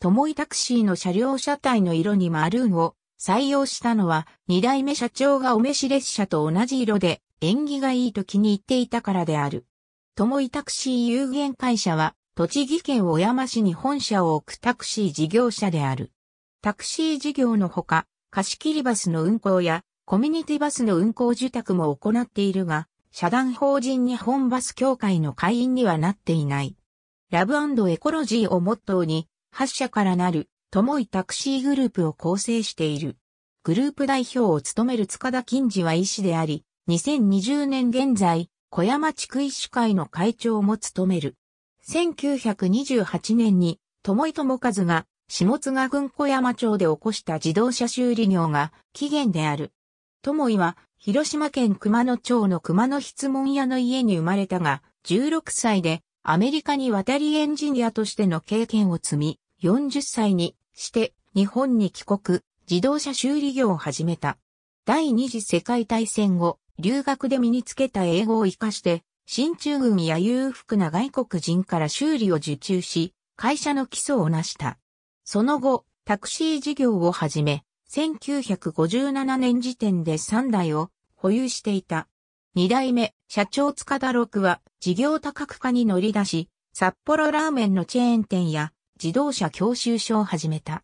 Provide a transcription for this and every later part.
ともいタクシーの車両車体の色にマルーンを採用したのは、二代目社長がお召し列車と同じ色で、縁起がいいと気に入っていたからである。ともいタクシー有限会社は、栃木県小山市に本社を置くタクシー事業者である。タクシー事業のほか、貸切バスの運行や、コミュニティバスの運行受託も行っているが、社団法人日本バス協会の会員にはなっていない。ラブエコロジーをモットーに、8社からなる、ともいタクシーグループを構成している。グループ代表を務める塚田金次は医師であり、2020年現在、小山地区医師会の会長も務める。1928年に、ともいともかずが、下津賀郡小山町で起こした自動車修理業が起源である。ともいは、広島県熊野町の熊野質問屋の家に生まれたが、16歳でアメリカに渡りエンジニアとしての経験を積み、40歳にして日本に帰国、自動車修理業を始めた。第二次世界大戦後、留学で身につけた英語を活かして、新中軍や裕福な外国人から修理を受注し、会社の基礎を成した。その後、タクシー事業を始め、1957年時点で3台を保有していた。2代目、社長塚田六は事業多角化に乗り出し、札幌ラーメンのチェーン店や自動車教習所を始めた。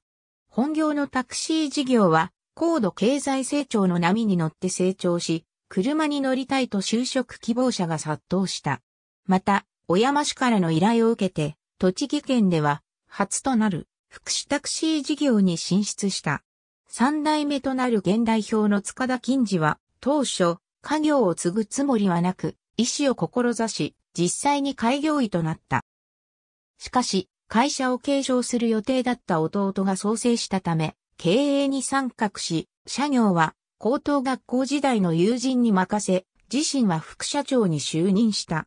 本業のタクシー事業は高度経済成長の波に乗って成長し、車に乗りたいと就職希望者が殺到した。また、小山市からの依頼を受けて、栃木県では初となる福祉タクシー事業に進出した。三代目となる現代表の塚田金次は、当初、家業を継ぐつもりはなく、医師を志し、実際に開業医となった。しかし、会社を継承する予定だった弟が創生したため、経営に参画し、社業は高等学校時代の友人に任せ、自身は副社長に就任した。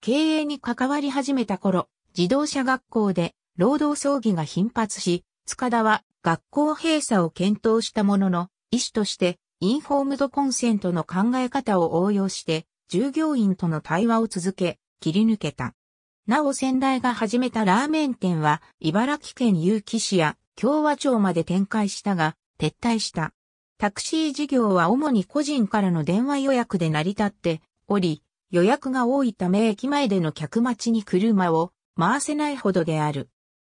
経営に関わり始めた頃、自動車学校で労働争議が頻発し、塚田は学校閉鎖を検討したものの、医師としてインフォームドコンセントの考え方を応用して、従業員との対話を続け、切り抜けた。なお先代が始めたラーメン店は、茨城県結城市や共和町まで展開したが、撤退した。タクシー事業は主に個人からの電話予約で成り立っており、予約が多いため駅前での客待ちに車を回せないほどである。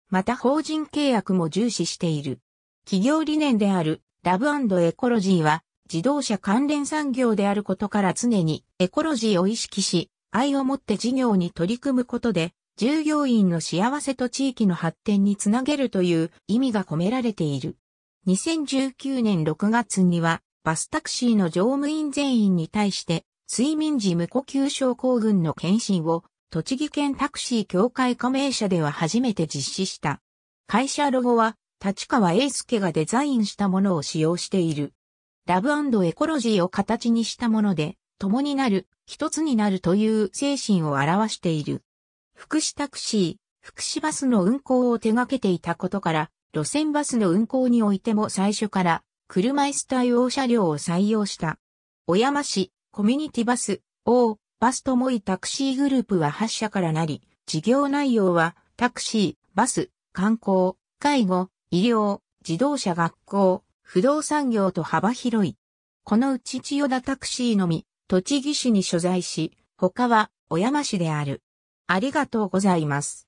また法人契約も重視している。企業理念であるラブエコロジーは自動車関連産業であることから常にエコロジーを意識し、愛を持って事業に取り組むことで、従業員の幸せと地域の発展につなげるという意味が込められている。2019年6月には、バスタクシーの乗務員全員に対して、睡眠時無呼吸症候群の検診を、栃木県タクシー協会加盟社では初めて実施した。会社ロゴは、立川英介がデザインしたものを使用している。ラブエコロジーを形にしたもので、共になる、一つになるという精神を表している。福祉タクシー、福祉バスの運行を手掛けていたことから、路線バスの運行においても最初から車椅子対応車両を採用した。小山市、コミュニティバス、O、バスともいタクシーグループは8社からなり、事業内容はタクシー、バス、観光、介護、医療、自動車学校、不動産業と幅広い。このうち千代田タクシーのみ、栃木市に所在し、他は小山市である。ありがとうございます。